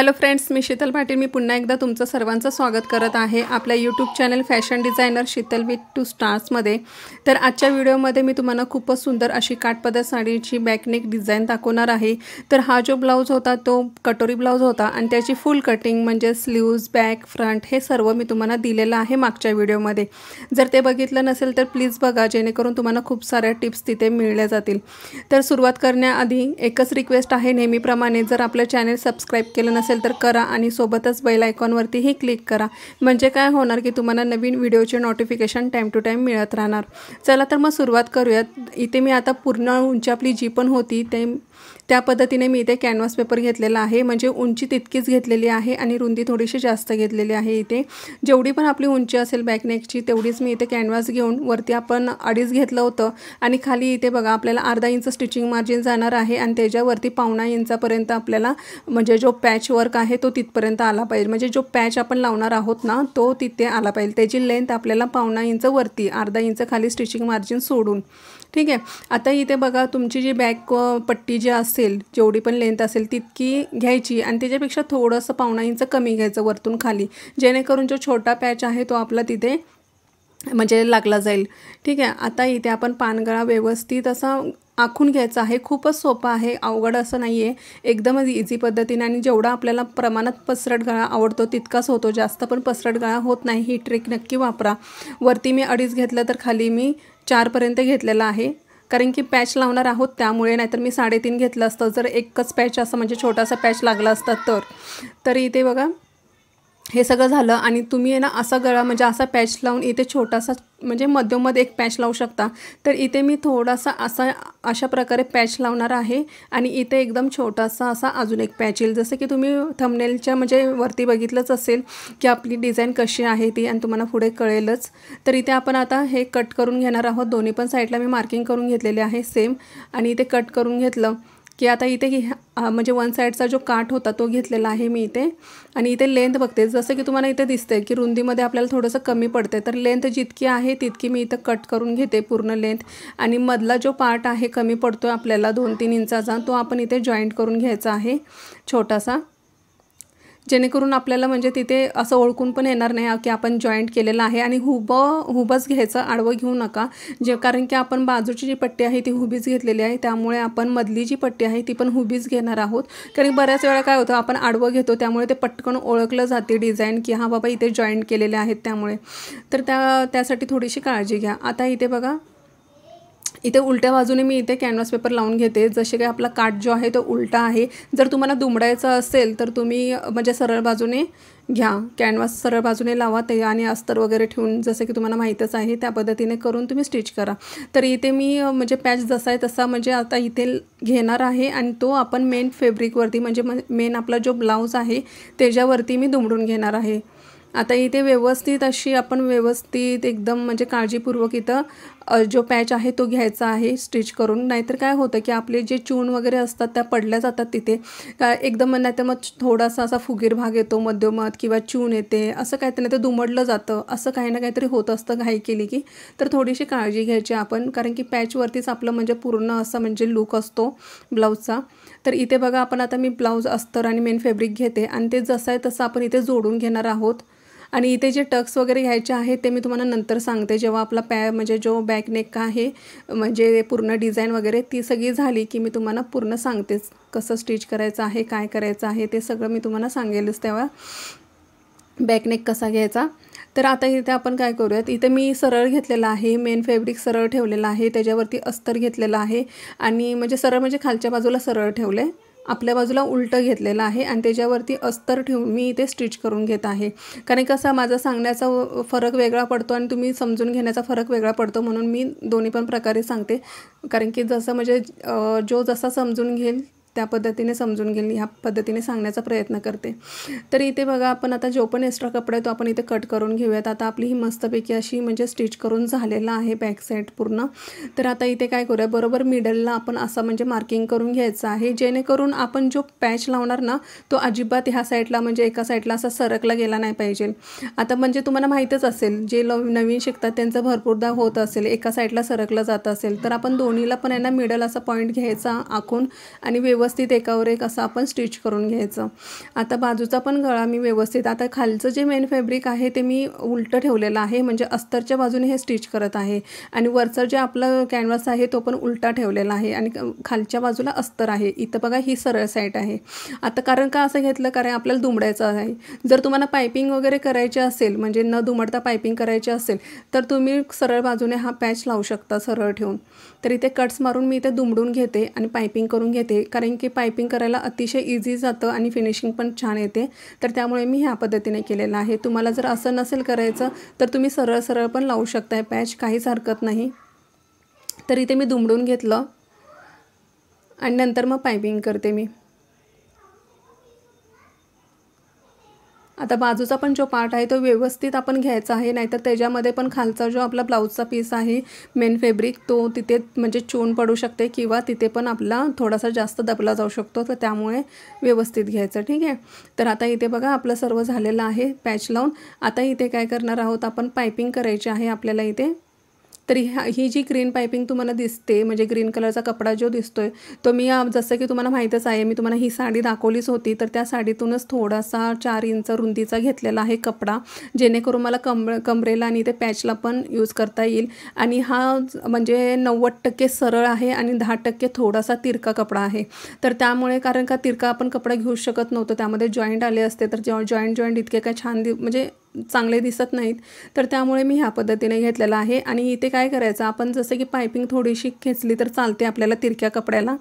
hello friends मी शीतल पाटील मी पुन्हा एकदा तुमचं सर्वांचं स्वागत करत आहे आपल्या YouTube channel fashion designer Sheetal with two स्टार्समध्ये तर आजच्या व्हिडिओमध्ये मी तुम्हाला खूपच सुंदर अशी काठपदर साडीची बॅकनेक डिझाईन दाखवणार आहे तर हा जो ब्लाऊज होता तो कटोरी ब्लाऊज होता आणि त्याची फुल कटिंग म्हणजे स्लीव्ज बॅक फ्रंट हे सर्व मी तुम्हाला दिलेलं आहे मागच्या व्हिडिओमध्ये जर ते बघितलं नसेल तर प्लीज बघा जेणेकरून तुम्हाला खूप साऱ्या टिप्स तिथे मिळल्या जातील तर सुरुवात करण्याआधी एकच रिक्वेस्ट आहे नेहमीप्रमाणे जर आपलं चॅनल सबस्क्राईब केलं नसेल नसेल तर करा आणि सोबतच बेल आयकॉनवरतीही क्लिक करा म्हणजे काय होणार की तुम्हाला नवीन व्हिडिओचे नोटिफिकेशन टाईम टू टाईम मिळत राहणार चला तर मग सुरुवात करूयात इथे मी आता पूर्ण उंची आपली जी पण होती ते त्या पद्धतीने मी इथे कॅनव्हास पेपर घेतलेला आहे म्हणजे उंची तितकीच घेतलेली आहे आणि रुंदी थोडीशी जास्त घेतलेली आहे इथे जेवढी पण आपली उंची असेल बॅकनेकची तेवढीच मी इथे कॅनव्हास घेऊन वरती आपण अडीच घेतलं होतं आणि खाली इथे बघा आपल्याला अर्धा इंच स्टिचिंग मार्जिन जाणार आहे आणि त्याच्यावरती पावणा इंचापर्यंत आपल्याला म्हणजे जो पॅच वर्क आहे तो तिथपर्यंत आला पाहिजे म्हणजे जो पॅच आपण लावणार आहोत ना तो तिथे आला पाहिजे त्याची लेंथ आपल्याला पावणा इंच वरती अर्धा इंच खाली स्टिचिंग मार्जिन सोडून ठीक आहे आता इथे बघा तुमची जी बॅक पट्टी जी असेल जेवढी पण लेंथ असेल तितकी घ्यायची आणि त्याच्यापेक्षा थोडंसं पावणा इंच कमी घ्यायचं वरतून खाली जेणेकरून जो छोटा पॅच आहे तो आपला तिथे म्हणजे लागला जाईल ठीक आहे आता इथे आपण पानगळा व्यवस्थित असा आखून घ्यायचं आहे खूपच सोपं आहे अवघड असं नाही आहे एकदमच इझी पद्धतीने आणि जेवढा आपल्याला प्रमाणात पसरट गळा आवडतो तितकाच होतो जास्त पण पसरट गळा होत नाही ही ट्रिक नक्की वापरा वरती मी अडीच घेतलं तर खाली मी चारपर्यंत घेतलेला आहे कारण की पॅच लावणार आहोत त्यामुळे नाहीतर मी साडेतीन घेतलं असतं जर एकच पॅच असं म्हणजे छोटासा पॅच लागला असता तर तरी इथे बघा हे सगळं झालं आणि तुम्ही आहे ना असा गळा म्हणजे असा पॅच लावून इथे छोटासा म्हणजे मध्यमध एक पॅच लावू शकता तर इथे मी थोडासा असा अशा प्रकारे पॅच लावणार आहे आणि इथे एकदम छोटासा असा अजून एक पॅच येईल जसं की तुम्ही थमनेलच्या म्हणजे वरती बघितलंच असेल की आपली डिझाईन कशी आहे ती आणि तुम्हाला पुढे कळेलच तर इथे आपण आता हे कट करून घेणार आहोत दोन्ही पण साईडला मी मार्किंग करून घेतलेले आहे सेम आणि इथे कट करून घेतलं की आता इथे ही म्हणजे वन साईडचा जो काठ होता तो घेतलेला आहे मी इथे आणि इथे लेंथ बघते जसं की तुम्हाला इथे दिसते की रुंदीमध्ये आपल्याला थोडंसं कमी पडते तर लेंथ जितकी आहे तितकी मी इथं कट करून घेते पूर्ण लेंथ आणि मधला जो पार्ट आहे कमी पडतो आपल्याला दोन तीन इंचाचा तो आपण इथे जॉईंट करून घ्यायचा आहे छोटासा जेणेकरून आपल्याला म्हणजे तिथे असं ओळखून पण येणार नाही की आपण जॉईंट केलेलं आहे आणि हुबं हुबच घ्यायचं आडवं घेऊ नका जे कारण की आपण बाजूची जी पट्टी आहे ती हुबीच घेतलेली आहे त्यामुळे आपण मधली जी पट्टी आहे ती पण हुबीच घेणार आहोत कारण बऱ्याच वेळा काय होतं आपण आडवं घेतो त्यामुळे ते पटकन ओळखलं जाते डिझाईन की हां बाबा इथे जॉईंट केलेले आहेत त्यामुळे तर त्या त्यासाठी थोडीशी काळजी घ्या आता इथे बघा इथे उलट्या बाजूने मी इथे कॅनव्हास पेपर लावून घेते जसे काही आपला काठ जो आहे तो उलटा आहे जर तुम्हाला दुमडायचा असेल तर तुम्ही म्हणजे सरळ बाजूने घ्या कॅनव्हास सरळ बाजूने लावा ते आणि अस्तर वगैरे ठेवून जसं की तुम्हाला माहीतच आहे त्या पद्धतीने करून तुम्ही स्टिच करा तर इथे मी म्हणजे पॅच जसा आहे तसा म्हणजे आता इथे घेणार आहे आणि तो आपण मेन फेब्रिकवरती म्हणजे मेन आपला जो ब्लाऊज आहे त्याच्यावरती मी दुमडून घेणार आहे आता इथे व्यवस्थित अशी आपण व्यवस्थित एकदम म्हणजे काळजीपूर्वक इथं जो पॅच आहे तो घ्यायचा आहे स्टिच करून नाहीतर काय होतं की आपले जे चून वगैरे असतात त्या पडल्या जातात तिथे का एकदम नाहीतर मग थोडासा असा फुगीर भाग येतो मध्यमध किंवा चून येते असं काय तर नाही तर दुमडलं जातं असं काही ना काहीतरी होत असतं घाई केली की तर थोडीशी काळजी घ्यायची आपण कारण की पॅचवरतीच आपलं म्हणजे पूर्ण असं म्हणजे लूक असतो ब्लाऊजचा तर इथे बघा आपण आता मी ब्लाऊज अस्तर आणि मेन फॅब्रिक घेते आणि ते जसं आहे तसं आपण इथे जोडून घेणार आहोत आणि इथे जे टक्स वगैरे घ्यायचे आहेत ते मी तुम्हाला नंतर सांगते जेव्हा आपला पॅ म्हणजे जो बॅकनेक आहे म्हणजे पूर्ण डिझाईन वगैरे ती सगळी झाली की मी तुम्हाला पूर्ण सांगतेच कसं स्टिच करायचं आहे काय करायचं आहे ते सगळं मी तुम्हाला सांगेलच तेव्हा बॅकनेक कसा घ्यायचा तर आता इथे आपण काय करूयात इथे मी सरळ घेतलेला आहे मेन फॅब्रिक सरळ ठेवलेला आहे त्याच्यावरती अस्तर घेतलेलं आहे आणि म्हणजे सरळ म्हणजे खालच्या बाजूला सरळ ठेवलं आहे आपल्या बाजूला उलटं घेतलेलं आहे आणि त्याच्यावरती अस्तर ठेवून मी इथे स्टिच करून घेत आहे कारण कसा माझा सांगण्याचा फरक वेगळा पडतो आणि तुम्ही समजून घेण्याचा फरक वेगळा पडतो म्हणून मी दोन्ही पण प्रकारे सांगते कारण की जसं म्हणजे जो जसा समजून घेईल त्या पद्धतीने समजून घेईल ह्या पद्धतीने सांगण्याचा प्रयत्न करते तर इथे बघा आपण आता जो पण एक्स्ट्रा कपडा आहे तो आपण इथे कट करून घेऊयात आता आपली ही मस्तपैकी अशी म्हणजे स्टिच करून झालेला आहे बॅक साईड पूर्ण तर आता इथे काय करूया बरोबर मिडलला आपण असा म्हणजे मार्किंग करून घ्यायचा आहे जेणेकरून आपण जो पॅच लावणार ना तो अजिबात ह्या साईडला म्हणजे एका साईडला असा सरकला गेला नाही पाहिजे आता म्हणजे तुम्हाला माहीतच असेल जे लव नवीन शिकतात त्यांचं भरपूरदा होत असेल एका साईडला सरकलं जात असेल तर आपण दोन्हीला पण यांना मिडल असा पॉईंट घ्यायचा आखून आणि व्यवस्थित व्यवस्थित एकावर एक असं आपण स्टिच करून घ्यायचं आता बाजूचा पण गळा मी व्यवस्थित आता खालचं जे मेन फॅब्रिक आहे ते मी उलटं ठेवलेलं आहे म्हणजे अस्तरच्या बाजूने हे स्टिच करत आहे आणि वरचं जे आपलं कॅनव्हास आहे तो पण उलटा ठेवलेला आहे आणि खालच्या बाजूला अस्तर आहे इथं बघा ही सरळ साईट आहे आता कारण का असं घेतलं कारण आपल्याला दुमडायचं आहे जर तुम्हाला पायपिंग वगैरे करायची असेल म्हणजे न दुमडता पायपिंग करायची असेल तर तुम्ही सरळ बाजूने हा पॅच लावू शकता सरळ ठेवून तर इथे कट्स मारून मी इथे दुमडून घेते आणि पायपिंग करून घेते कारण कारण की पायपिंग करायला अतिशय इझी जातं आणि फिनिशिंग पण छान येते तर त्यामुळे मी ह्या पद्धतीने केलेलं आहे तुम्हाला जर असं नसेल करायचं तर तुम्ही सरळ सरळ पण लावू शकताय पॅच काहीच हरकत नाही तर इथे मी दुमडून घेतलं आणि नंतर मग पायपिंग करते मी आता बाजूचा पण जो पार्ट आहे तो व्यवस्थित आपण घ्यायचा आहे नाहीतर त्याच्यामध्ये पण खालचा जो आपला ब्लाऊजचा पीस आहे मेन फेब्रिक तो तिथे म्हणजे चून पडू शकते किंवा तिथे पण आपला थोडासा जास्त दबला जाऊ शकतो तर त्यामुळे व्यवस्थित घ्यायचं ठीक आहे तर आता इथे बघा आपलं सर्व झालेलं आहे पॅच लावून आता इथे काय करणार आहोत आपण पायपिंग करायची आहे आपल्याला इथे तर ही जी ग्रीन पायपिंग तुम्हाला दिसते म्हणजे ग्रीन कलरचा कपडा जो दिसतोय तो मी जसं की तुम्हाला माहीतच आहे मी तुम्हाला ही साडी दाखवलीच होती तर त्या साडीतूनच थोडासा चार इंच रुंदीचा घेतलेला आहे कपडा जेणेकरून मला कम कमरेला आणि ते पॅचला पण यूज करता येईल आणि हा म्हणजे नव्वद टक्के सरळ आहे आणि दहा टक्के थोडासा तिरका कपडा आहे तर त्यामुळे कारण का तिरका आपण कपडा घेऊ शकत नव्हतो त्यामध्ये जॉईंट आले असते तर जॉ जॉईंट जॉईंट इतके काय छान दि म्हणजे चांगले दिसत नाहीत तर त्यामुळे मी ह्या पद्धतीने घेतलेला आहे आणि इथे काय करायचं आपण जसं की पायपिंग थोडीशी खेचली तर चालते आपल्याला तिरक्या कपड्याला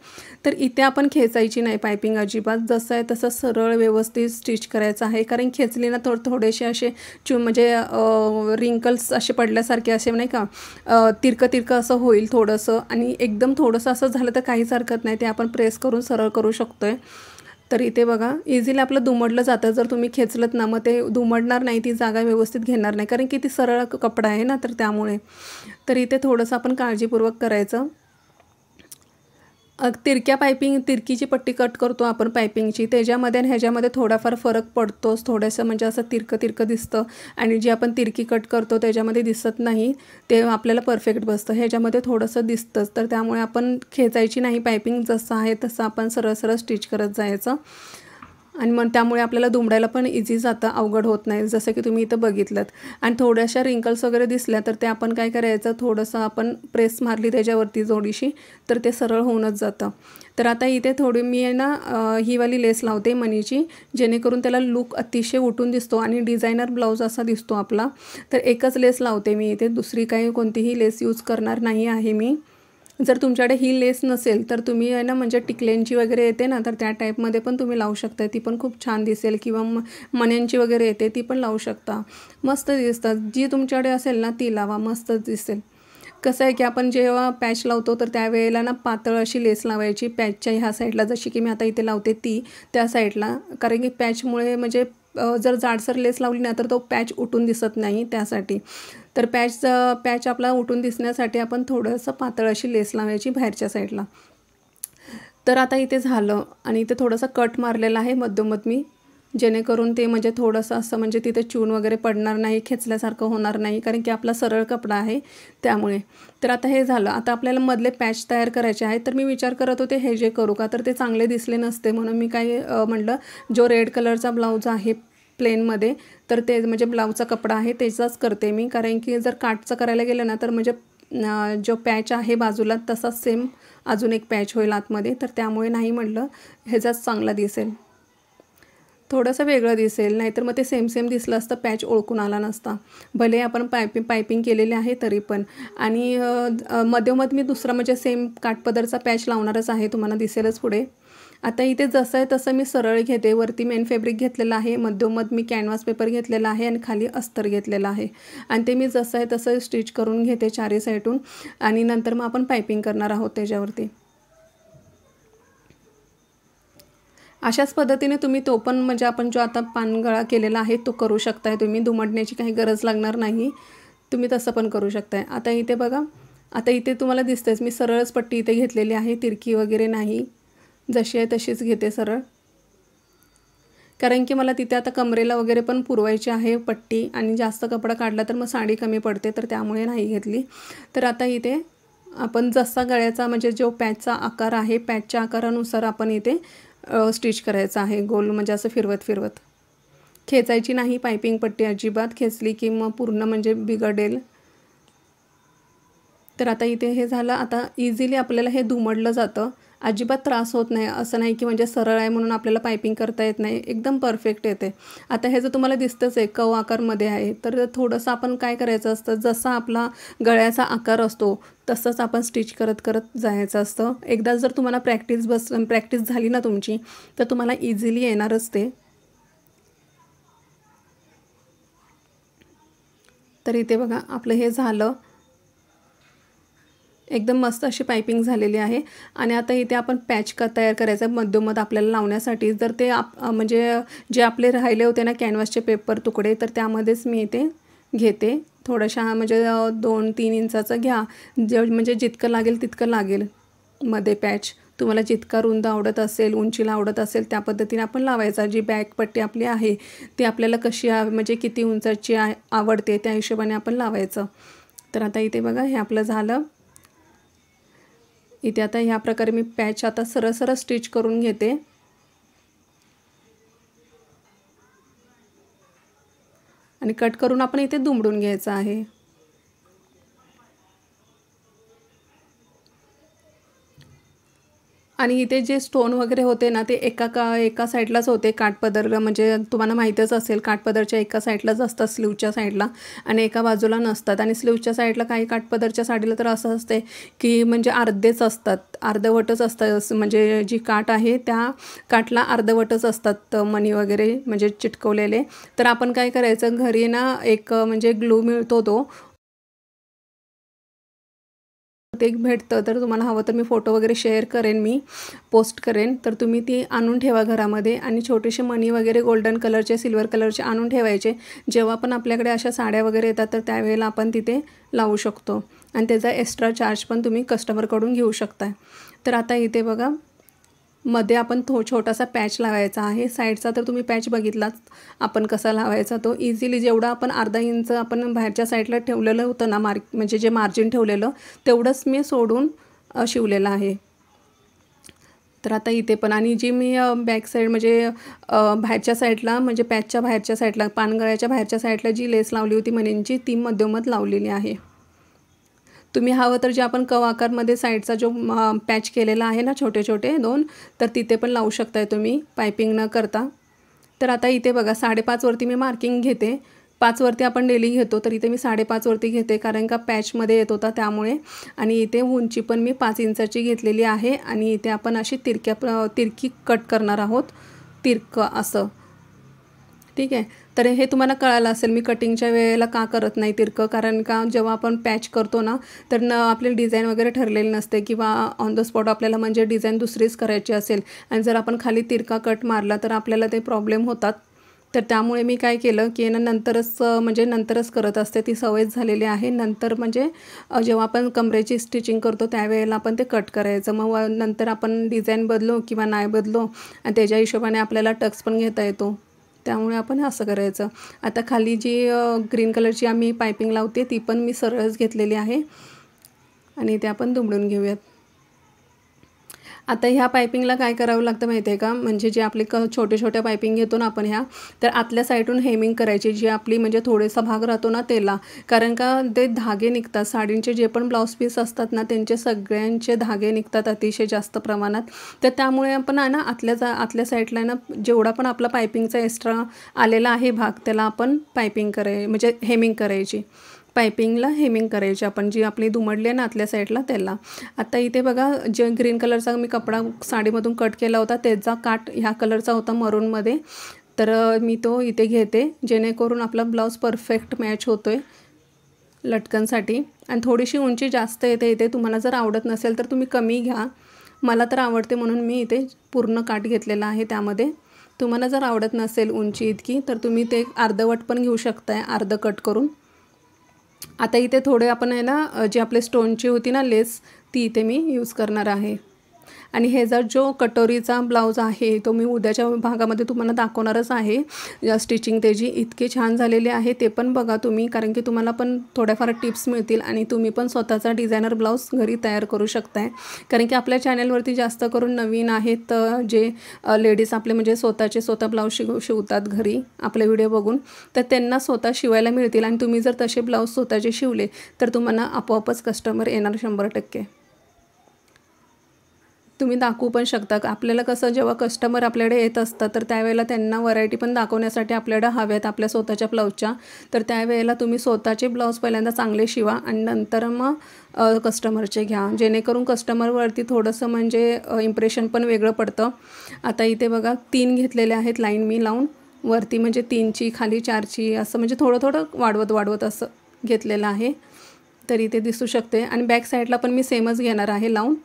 तर इथे आपण खेचायची नाही पायपिंग अजिबात जसं आहे तसं सरळ व्यवस्थित स्टिच करायचं आहे कारण खेचली ना थोडं थोडेसे असे चु म्हणजे रिंकल्स असे पडल्यासारखे असे नाही का तिरकं तिरकं असं होईल थोडंसं आणि एकदम थोडंसं असं झालं तर काहीच हरकत नाही ते आपण प्रेस करून सरळ करू शकतो आहे तर इथे बघा इझिली आपलं दुमडलं जातं जर तुम्ही खेचलत ना मग ते दुमडणार नाही ती जागा व्यवस्थित घेणार नाही कारण की ती सरळ कपडा आहे ना तर त्यामुळे तर इथे थोडंसं आपण काळजीपूर्वक करायचं तिरक्या पायपिंग तिरकीची पट्टी कट करतो आपण पायपिंगची त्याच्यामध्ये आणि ह्याच्यामध्ये थोडाफार फरक पडतोच थोडंसं म्हणजे असं तिरकं तिरकं दिसतं आणि जी आपण तिरकी कट करतो त्याच्यामध्ये दिसत नाही ते आपल्याला परफेक्ट बसतं ह्याच्यामध्ये थोडंसं दिसतंच तर त्यामुळे आपण खेचायची नाही पायपिंग जसं आहे तसं आपण सरळ सरळ स्टिच करत जायचं आणि मग त्यामुळे आपल्याला दुमडायला पण इझी जातं अवघड होत नाही जसं की तुम्ही इथं बघितलं आणि थोड्याशा रिंकल्स वगैरे दिसल्या तर ते आपण काय करायचं थोडंसं आपण प्रेस मारली त्याच्यावरती जोडीशी तर ते सरळ होऊनच जातं तर आता इथे थोडी मी आहे ना हीवाली लेस लावते मनीची जेणेकरून त्याला लुक अतिशय उठून दिसतो आणि डिझायनर ब्लाऊज असा दिसतो आपला तर एकच लेस लावते मी इथे दुसरी काही कोणतीही लेस यूज करणार नाही आहे मी जर तुमच्याकडे ही लेस नसेल तर तुम्ही आहे ना म्हणजे टिकलेंची वगैरे येते ना तर त्या टाईपमध्ये पण तुम्ही लावू शकता ती पण खूप छान दिसेल किंवा मण्यांची वगैरे येते ती पण लावू शकता मस्त दिसतात जी तुमच्याकडे असेल ना ती लावा मस्त दिसेल कसं आहे की आपण जेव्हा पॅच लावतो तर त्यावेळेला ना पातळ अशी लेस लावायची पॅचच्या ह्या साईडला जशी की मी आता इथे लावते ती त्या साईडला कारण की पॅचमुळे म्हणजे जर जाडसर लेस लावली नाही तर तो पॅच उठून दिसत नाही त्यासाठी तर पॅच पॅच आपला उठून दिसण्यासाठी आपण थोडंसं पातळ अशी लेस लावायची बाहेरच्या साईडला तर आता इथे झालं आणि इथे थोडंसं कट मारलेला आहे मध्यमध मी जेणेकरून ते म्हणजे थोडंसं असं म्हणजे तिथे चून वगैरे पडणार नाही खेचल्यासारखं होणार नाही कारण की आपला सरळ कपडा आहे त्यामुळे तर आता हे झालं आता आपल्याला मधले पॅच तयार करायचे आहे तर मी विचार करत होते हे जे करू का तर ते चांगले दिसले नसते म्हणून मी काय म्हटलं जो रेड कलरचा ब्लाऊज आहे प्लेनमध्ये तर ते म्हणजे ब्लाऊजचा कपडा आहे त्याचाच करते मी कारण की जर काटचं करायला गेलं ना तर म्हणजे जो पॅच आहे बाजूला तसाच सेम अजून एक पॅच होईल आतमध्ये तर त्यामुळे नाही म्हटलं ह्याचाच चांगला दिसेल थोडंसं वेगळं दिसेल नाहीतर मग ते सेम सेम दिसलं असतं पॅच ओळखून आला नसता भले आपण पायपिंग पायपिंग केलेले आहे तरी पण आणि मध्यमध मी दुसरा म्हणजे सेम काठपदरचा पॅच लावणारच आहे तुम्हाला दिसेलच पुढे आता इथे जसं आहे तसं मी सरळ घेते वरती मेन फॅब्रिक घेतलेलं आहे मध्यमध मी कॅनव्हास पेपर घेतलेला आहे आणि खाली अस्तर घेतलेलं आहे आणि ते मी जसं आहे तसं स्टिच करून घेते चारही साईडून आणि नंतर मग आपण पायपिंग करणार आहोत त्याच्यावरती अशाच पद्धतीने तुम्ही तो पण म्हणजे आपण जो आता पानगळा केलेला आहे तो करू शकताय तुम्ही दुमडण्याची काही गरज लागणार नाही तुम्ही तसं पण करू शकताय आता इथे बघा आता इथे तुम्हाला दिसतंयच मी सरळच पट्टी इथे घेतलेली आहे तिरकी वगैरे नाही जशी आहे तशीच घेते सरळ कारण की मला तिथे आता कमरेला वगैरे पण पुरवायची आहे पट्टी आणि जास्त कपडा काढला तर मग साडी कमी पडते तर त्यामुळे नाही घेतली तर आता इथे आपण जसा गळ्याचा म्हणजे जो पॅचचा आकार आहे पॅचच्या आकारानुसार आपण इथे स्टिच करायचं आहे गोल म्हणजे असं फिरवत फिरवत खेचायची नाही पायपिंग पट्टी अजिबात खेचली की मग पूर्ण म्हणजे बिघडेल तर आता इथे हे झालं आता इझिली आपल्याला हे दुमडलं जातं अजिबात त्रास होत नाही असं नाही की म्हणजे सरळ आहे म्हणून आपल्याला पायपिंग करता येत नाही एकदम परफेक्ट येते आता हे जर तुम्हाला दिसतंच आहे कव आकारमध्ये आहे तर थोडंसं आपण काय करायचं असतं जसा आपला गळ्याचा आकार असतो तसंच आपण स्टिच करत करत जायचं असतं एकदा जर तुम्हाला प्रॅक्टिस बस प्रॅक्टिस झाली ना तुमची तर तुम्हाला इझिली येणारच ते तर इथे बघा आपलं हे झालं एकदम मस्त अशी पायपिंग झालेली आहे आणि आता इथे आपण पॅच का तयार करायचा आहे मधोमध आपल्याला लावण्यासाठी जर ते आप म्हणजे जे आपले राहिले होते ना कॅनव्हासचे पेपर तुकडे तर त्यामध्येच मी इथे घेते थोडंशा म्हणजे दोन तीन इंचाचं घ्या जे म्हणजे जितकं लागेल तितकं लागेल मध्ये पॅच तुम्हाला जितका रुंद आवडत असेल उंचीला आवडत असेल त्या पद्धतीने आपण लावायचा जी पट्टी आपली आहे ती आपल्याला कशी म्हणजे किती उंचाची आवडते त्या हिशोबाने आपण लावायचं तर आता इथे बघा हे आपलं झालं इथे आता ह्या प्रकारे मी पॅच आता सरसर स्टिच करून घेते आणि कट करून आपण इथे दुमडून घ्यायचं आहे आणि इथे जे स्टोन वगैरे होते ना ते एका का एका साईडलाच होते काठपदर म्हणजे तुम्हाला माहीतच असेल काठपदरच्या एका साईडलाच असतात स्लीवच्या साईडला आणि एका बाजूला नसतात आणि स्लीवच्या साईडला काही काठपदरच्या साडीला तर असं असते की म्हणजे अर्धेच असतात अर्धवटच असतात म्हणजे जी काठ आहे त्या काठला अर्धवटच असतात मनी वगैरे म्हणजे चिटकवलेले तर आपण काय करायचं घरी ना एक म्हणजे ग्लू मिळतो तो ते भेटतं तर तुम्हाला हवं तर मी फोटो वगैरे शेअर करेन मी पोस्ट करेन तर तुम्ही ती आणून ठेवा घरामध्ये आणि छोटेसे मनी वगैरे गोल्डन कलरचे सिल्वर कलरचे आणून ठेवायचे जेव्हा पण आपल्याकडे अशा साड्या वगैरे येतात तर त्यावेळेला आपण तिथे लावू शकतो आणि त्याचा एक्स्ट्रा चार्ज पण तुम्ही कस्टमरकडून घेऊ शकता तर आता इथे बघा मध्ये आपण थो छोटासा पॅच लावायचा आहे साईडचा तर तुम्ही पॅच बघितलाच आपण कसा लावायचा तो इझिली जेवढा आपण अर्धा इंच आपण बाहेरच्या साईडला ठेवलेलं होतं ना मार्क म्हणजे जे मार्जिन ठेवलेलं तेवढंच मी सोडून शिवलेलं आहे तर आता इथे पण आणि जी मी बॅक साईड म्हणजे बाहेरच्या साईडला म्हणजे पॅचच्या बाहेरच्या साईडला पानगळ्याच्या बाहेरच्या साईडला जी लेस लावली होती म्हणेंची ती मधोमध लावलेली आहे तुम्ही हवं तर जे आपण कव आकारमध्ये साईडचा जो पॅच केलेला आहे ना छोटे छोटे दोन तर तिथे पण लावू शकताय तुम्ही पायपिंग न करता तर आता इथे बघा साडेपाचवरती मी मार्किंग घेते पाचवरती आपण डेली घेतो तर इथे मी साडेपाचवरती घेते कारण का पॅचमध्ये येत होता त्यामुळे आणि इथे उंची पण मी पाच इंचाची घेतलेली आहे आणि इथे आपण अशी तिरक्या तिरकी कट करणार आहोत तिरकं असं ठीक आहे तर हे तुम्हाला कळालं असेल मी कटिंगच्या वेळेला का करत नाही तिरकं कारण का जेव्हा आपण पॅच करतो ना तर न आपले डिझाईन वगैरे ठरलेली नसते किंवा ऑन द स्पॉट आपल्याला म्हणजे डिझाईन दुसरीच करायची असेल आणि जर आपण खाली तिरका कट मारला तर आपल्याला ते प्रॉब्लेम होतात तर त्यामुळे मी काय केलं की ना नंतरच म्हणजे नंतरच करत असते ती सवयच झालेली आहे नंतर म्हणजे जेव्हा आपण कमरेची स्टिचिंग करतो त्यावेळेला आपण ते कट करायचं मग नंतर आपण डिझाईन बदलो किंवा नाही बदलो आणि त्याच्या हिशोबाने आपल्याला टक्स पण घेता येतो त्यामुळे आपण असं करायचं आता खाली जी ग्रीन कलरची आम्ही पायपिंग लावते ती पण मी सरळच घेतलेली आहे आणि ते आपण दुमडून घेऊयात आता ह्या पायपिंगला काय करावं लागतं माहिती आहे का म्हणजे जे आपले क छोटे छोट्या पायपिंग घेतो ना आपण ह्या तर आतल्या साईडून हेमिंग करायची जी आपली म्हणजे थोडेसा भाग राहतो ना तेला कारण का ते धागे निघतात साडींचे जे पण ब्लाऊज पीस असतात ना त्यांचे सगळ्यांचे धागे निघतात अतिशय जास्त प्रमाणात तर त्यामुळे आपण आहे ना आतल्या जा आतल्या साईडला ना जेवढा पण आपला पायपिंगचा एक्स्ट्रा आलेला आहे भाग त्याला आपण पायपिंग कराय म्हणजे हेमिंग करायची पायपिंगला हेमिंग करायची आपण जी आपली दुमडली आहे ना आतल्या साईडला त्याला आता इथे बघा जे ग्रीन कलरचा मी कपडा साडीमधून कट केला होता त्याचा काट ह्या कलरचा होता मरूनमध्ये तर मी तो इथे घेते जेणेकरून आपला ब्लाऊज परफेक्ट मॅच होतो आहे लटकनसाठी आणि थोडीशी उंची जास्त येते इथे तुम्हाला जर आवडत नसेल तर तुम्ही कमी घ्या मला तर आवडते म्हणून मी इथे पूर्ण काट घेतलेला आहे त्यामध्ये तुम्हाला जर आवडत नसेल उंची इतकी तर तुम्ही ते अर्धवट पण घेऊ शकताय अर्ध कट करून आता इथे थोडे आपण आहे ना जी आपले स्टोनची होती ना लेस ती इथे मी यूज करणार आहे आणि हे जर जो कटोरीचा ब्लाऊज आहे तो मी उद्याच्या भागामध्ये तुम्हाला दाखवणारच आहे स्टिचिंग त्याची इतकी छान झालेली आहे ते पण बघा तुम्ही कारण की तुम्हाला पण थोड्याफार टिप्स मिळतील आणि तुम्ही पण स्वतःचा डिझायनर ब्लाऊज घरी तयार करू शकताय कारण की आपल्या चॅनलवरती जास्त करून नवीन आहेत जे लेडीज आपले म्हणजे स्वतःचे स्वतः ब्लाऊज शिव शिवतात घरी आपले व्हिडिओ बघून तर त्यांना स्वतः शिवायला मिळतील आणि तुम्ही जर तसे ब्लाऊज स्वतःचे शिवले तर तुम्हाला आपोआपच कस्टमर येणार शंभर टक्के तुम्ही दाखवू पण शकता आपल्याला कसं जेव्हा कस्टमर आपल्याकडे येत असतात तर त्यावेळेला त्यांना व्हरायटी पण दाखवण्यासाठी आपल्याकडे हव्यात आपल्या स्वतःच्या ब्लाऊजच्या तर त्यावेळेला तुम्ही स्वतःचे ब्लाऊज पहिल्यांदा चांगले शिवा आणि नंतर मग कस्टमरचे घ्या जेणेकरून कस्टमरवरती थोडंसं म्हणजे इम्प्रेशन पण वेगळं पडतं आता इथे बघा तीन घेतलेले आहेत लाईन मी लावून वरती म्हणजे तीनची खाली चारची असं म्हणजे थोडं थोडं वाढवत वाढवत असं घेतलेलं आहे तर इथे दिसू शकते आणि बॅक साईडला पण मी सेमच घेणार आहे लावून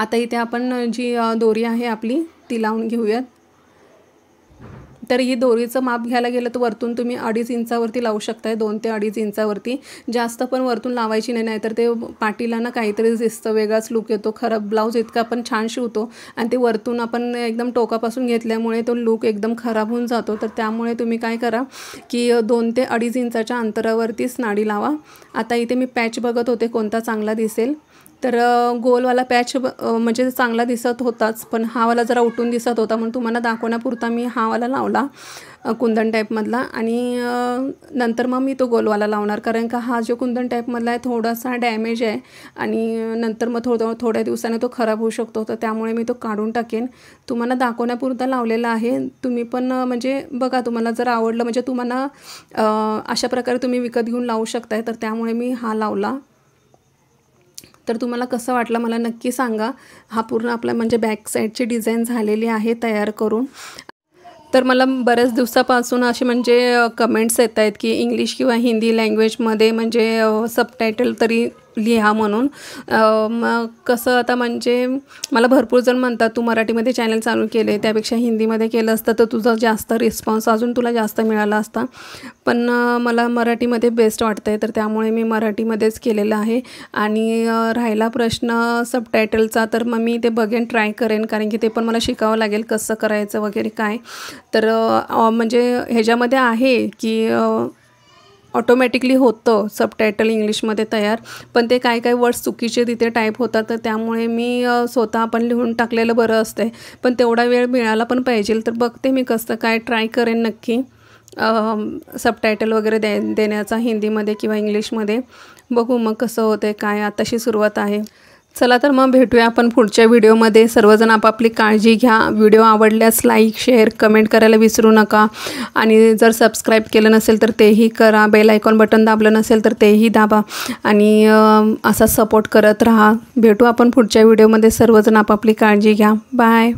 आता इथे आपण जी दोरी आहे आपली ती लावून घेऊयात तर ही दोरीचं माप घ्यायला गेलं तर वरतून तुम्ही अडीच इंचावरती लावू शकताय दोन ते अडीच इंचावरती जास्त पण वरतून लावायची नाही नाहीतर ते पाटीला ना काहीतरी दिसतं वेगळाच लुक येतो खराब ब्लाऊज इतका आपण छान शिवतो आणि ते वरतून आपण एकदम टोकापासून घेतल्यामुळे तो लूक एकदम खराब होऊन जातो तर त्यामुळे तुम्ही काय करा की दोन ते अडीच इंचाच्या अंतरावरतीच नाडी लावा आता इथे मी पॅच बघत होते कोणता चांगला दिसेल तर गोलवाला पॅच म्हणजे चांगला दिसत होताच पण हावाला जरा उठून दिसत होता म्हणून तुम्हाला दाखवण्यापुरता मी हावाला लावला कुंदन टाईपमधला आणि नंतर मग मी तो गोलवाला लावणार कारण का हा जो कुंदन टाईपमधला आहे थोडासा डॅमेज आहे आणि नंतर मग थोडं थोड्या दिवसाने तो खराब होऊ शकतो तर त्यामुळे मी तो काढून टाकेन तुम्हाला दाखवण्यापुरता लावलेला आहे तुम्ही पण म्हणजे बघा तुम्हाला जर आवडलं म्हणजे तुम्हाला अशा प्रकारे तुम्ही विकत घेऊन लावू शकताय तर त्यामुळे मी हा लावला तर तुम्हाला कसं वाटलं मला नक्की सांगा हा पूर्ण आपला म्हणजे बॅक साईडची डिझाईन झालेली आहे तयार करून तर मला बऱ्याच दिवसापासून असे म्हणजे कमेंट्स येत आहेत की इंग्लिश किंवा हिंदी लँग्वेजमध्ये म्हणजे सबटायटल तरी लिहा म्हणून मग कसं आता म्हणजे मला भरपूर जण म्हणतात तू मराठीमध्ये चॅनल चालू केले त्यापेक्षा हिंदीमध्ये केलं असतं तर तुझा जास्त रिस्पॉन्स अजून तुला जास्त मिळाला असता पण मला मराठीमध्ये बेस्ट वाटतं आहे तर त्यामुळे मी मराठीमध्येच केलेलं आहे आणि राहिला प्रश्न सबटायटलचा तर मग मी ते बघेन ट्राय करेन कारण की ते पण मला शिकावं लागेल कसं करायचं वगैरे काय तर म्हणजे ह्याच्यामध्ये आहे की ऑटोमॅटिकली होतं सबटायटल इंग्लिशमध्ये तयार पण ते काय काय वर्ड्स चुकीचे तिथे टाईप होतात तर त्यामुळे मी स्वतः आपण लिहून टाकलेलं बरं असतं पण तेवढा वेळ मिळाला पण पाहिजे तर बघते मी कसं काय ट्राय करेन नक्की सबटायटल वगैरे दे देण्याचा हिंदीमध्ये किंवा इंग्लिशमध्ये बघू मग कसं होतं काय आताशी सुरुवात आहे चला तर मग भेटूया आपण पुढच्या व्हिडिओमध्ये सर्वजण आपापली काळजी घ्या व्हिडिओ आवडल्यास लाईक शेअर कमेंट करायला विसरू नका आणि जर सबस्क्राईब केलं नसेल तर तेही करा बेल आयकॉन बटन दाबलं नसेल तर तेही दाबा आणि असा सपोर्ट करत राहा भेटू आपण पुढच्या व्हिडिओमध्ये सर्वजण आपापली काळजी घ्या बाय